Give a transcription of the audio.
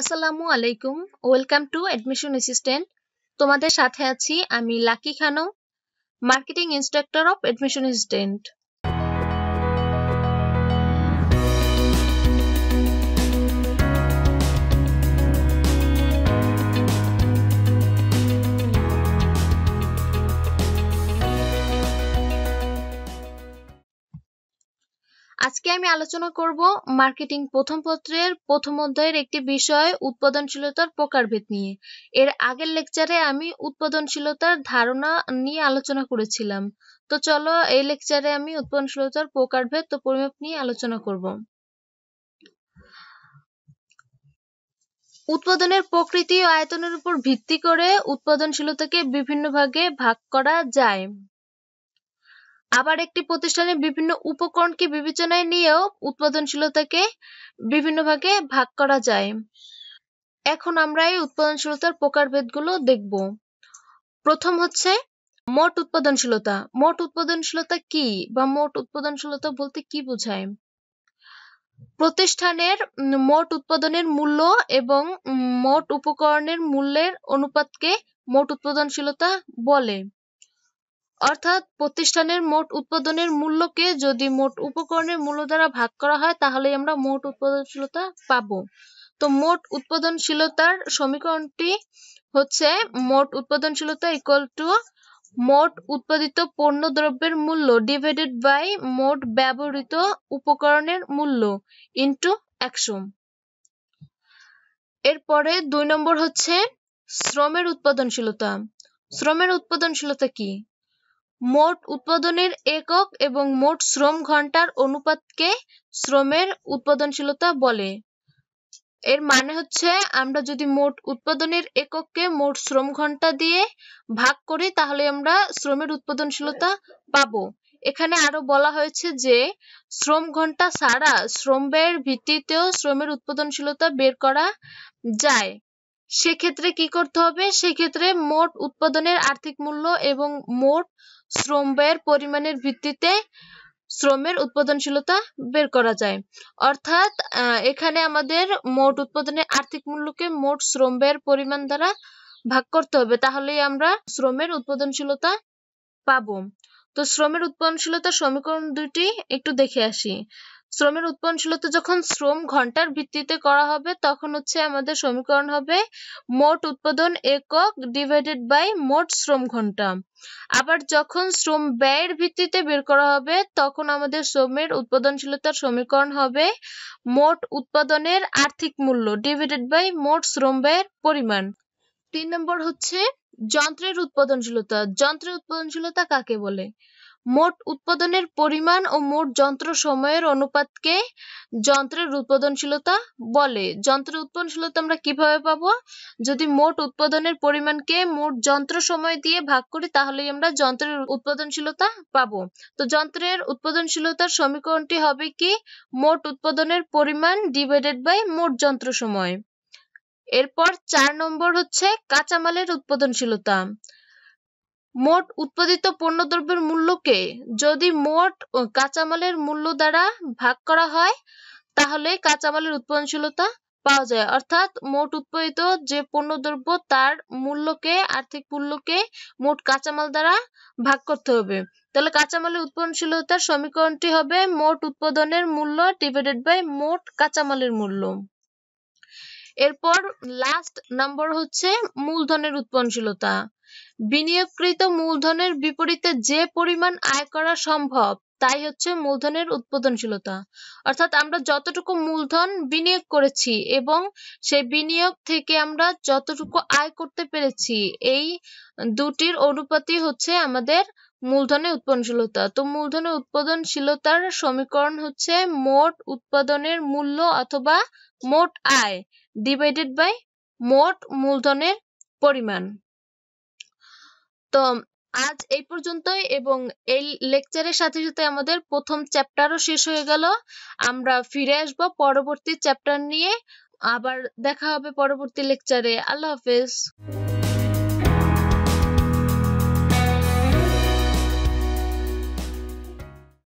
আসসালামু আলাইকুম welcome to admission assistant তোমাদের সাথে আছি আমি লাকি খানো marketing instructor of admission assistant আজকে আমি আলোচনা করব মার্কেটিং প্রথম পত্রের প্রথম অধ্যায়ের একটি বিষয় উৎপাদনশীলতার প্রকারভেদ নিয়ে এর আগের লেকচারে আমি উৎপাদনশীলতার ধারণা নিয়ে আলোচনা করেছিলাম তো চলো এই লেকচারে আমি উৎপাদনশীলতার প্রকারভেদ তো পরিমাপ নিয়ে আলোচনা করব উৎপাদনের প্রকৃতি ও আয়তনের উপর ভিত্তি করে উৎপাদনশীলতাকে বিভিন্ন ভাগে ভাগ করা যায় আবার একটি প্রতিষ্ঠানে বিভিন্ন উপকরণকে বিবেচনায় নিয়েও উৎপাদনশীলতাকে বিভিন্ন ভাগে ভাগ করা যায় এখন আমরা এই উৎপাদনশীলতার প্রকারভেদগুলো দেখব প্রথম হচ্ছে মোট উৎপাদনশীলতা মোট উৎপাদনশীলতা কি বা মোট উৎপাদনশীলতা বলতে কি বোঝায় প্রতিষ্ঠানের মোট উৎপাদনের মূল্য এবং মোট উপকরণের মূল্যের অনুপাতকে মোট উৎপাদনশীলতা বলে অর্থাৎ প্রতিষ্ঠানের মোট উৎপাদনের মূল্যকে যদি মোট উপকরণের মূল্য দ্বারা ভাগ করা হয় তাহলে আমরা মোট উৎপাদনশীলতা পাবো তো মোট উৎপাদনশীলতার সমীকরণটি হচ্ছে মোট উৎপাদনশীলতা ইকুয়াল টু মোট উৎপাদিত পণ্য দ্রব্যের মূল্য ডিভাইডেড বাই মোট ব্যবহৃত উপকরণের মূল্য ইন্টু একশো এরপরে দুই নম্বর হচ্ছে শ্রমের উৎপাদনশীলতা শ্রমের উৎপাদনশীলতা কি মোট উৎপাদনের একক এবং মোট শ্রম ঘন্টার অনুপাতকে শ্রমের উৎপাদনশীলতা বলে এর মানে হচ্ছে আমরা যদি মোট উৎপাদনের এককে মোট শ্রম ঘন্টা দিয়ে ভাগ করি তাহলে আমরা শ্রমের উৎপাদনশীলতা পাব এখানে আরো বলা হয়েছে যে শ্রম ঘন্টা ছাড়া শ্রমের ভিত্তিতেও শ্রমের উৎপাদনশীলতা বের করা যায় সেক্ষেত্রে কি করতে হবে সেক্ষেত্রে মোট উৎপাদনের আর্থিক মূল্য এবং মোট শ্রম ব্যয়ের পরিমাণের ভিত্তিতে শ্রমের উৎপাদনশীলতা বের করা যায় অর্থাৎ এখানে আমাদের মোট উৎপাদনের আর্থিক মূল্যকে মোট শ্রম ব্যয়ের পরিমাণ দ্বারা ভাগ করতে হবে তাহলেই আমরা শ্রমের উৎপাদনশীলতা পাবো তো শ্রমের উৎপাদনশীলতা সমীকরণ দুটি একটু দেখে আসি শ্রমের উৎপন্নশীলতা যখন শ্রম ঘন্টার ভিত্তিতে করা হবে তখন হচ্ছে আমাদের সমীকরণ হবে মোট উৎপাদন একক ডিভাইডেড বাই মোট শ্রম ঘন্টা আবার যখন শ্রম ব্যয়ের ভিত্তিতে বের করা হবে তখন আমাদের শ্রমের উৎপাদনশীলতার সমীকরণ হবে মোট উৎপাদনের আর্থিক মূল্য ডিভাইডেড বাই মোট শ্রম ব্যয়ের পরিমাণ তিন নম্বর হচ্ছে যন্ত্রের উৎপাদনশীলতা যন্ত্রের উৎপাদনশীলতা কাকে বলে মোট উৎপাদনের পরিমাণ ও মোট যন্ত্র সময়ের অনুপাতকে যন্ত্রের উৎপাদনশীলতা বলে যন্ত্রের উৎপাদনশীলতা আমরা কিভাবে পাব যদি মোট উৎপাদনের পরিমাণকে মোট যন্ত্র সময় দিয়ে ভাগ করি তাহলেই আমরা যন্ত্রের উৎপাদনশীলতা পাব তো যন্ত্রের উৎপাদনশীলতার সমীকরণটি হবে কি মোট উৎপাদনের পরিমাণ ডিভাইডেড বাই মোট যন্ত্র সময় এরপর চার নম্বর হচ্ছে কাঁচামালের উৎপাদনশীলতা মোট উৎপাদিত পণ্যদ্রব্যের মূল্যকে যদি মোট কাঁচামালের মূল্য দ্বারা ভাগ করা হয় তাহলে কাঁচামালের উৎপাদনশীলতা পাওয়া যায় অর্থাৎ মোট উৎপাদিত যে পণ্যদ্রব্য তার মূল্যকে আর্থিক মূল্যকে মোট কাঁচামাল দ্বারা ভাগ করতে হবে তাহলে কাঁচামালের উৎপাদনশীলতার সমীকরণটি হবে মোট উৎপাদনের মূল্য ডিভাইডেড বাই মোট কাঁচামালের মূল্য এরপর লাস্ট নাম্বার হচ্ছে মূলধনের উৎপাদনশীলতা বিনিয়োগকৃত মূলধনের বিপরীতে যে পরিমাণ আয় করা সম্ভব তাই হচ্ছে মূলধনের উৎপাদনশীলতা অর্থাৎ আমরা যতটুকু মূলধন বিনিয়োগ করেছি এবং সেই বিনিয়োগ থেকে আমরা যতটুকু আয় করতে পেরেছি এই দুটির অনুপাতই হচ্ছে আমাদের মূলধনের উৎপাদনশীলতা তো মূলধনের উৎপাদনশীলতার সমীকরণ হচ্ছে মোট উৎপাদনের মূল্য অথবা মোট আয় ডিভাইডেড বাই মোট মূলধনের পরিমাণ তো আজ এই পর্যন্তই এবং এই লেকচারের সাথে সাথে আমাদের প্রথম চ্যাপ্টারও শেষ হয়ে গেল আমরা ফিরে আসব পরবর্তী চ্যাপ্টার নিয়ে আবার দেখা হবে পরবর্তী লেকচারে আল্লাহ হাফেজ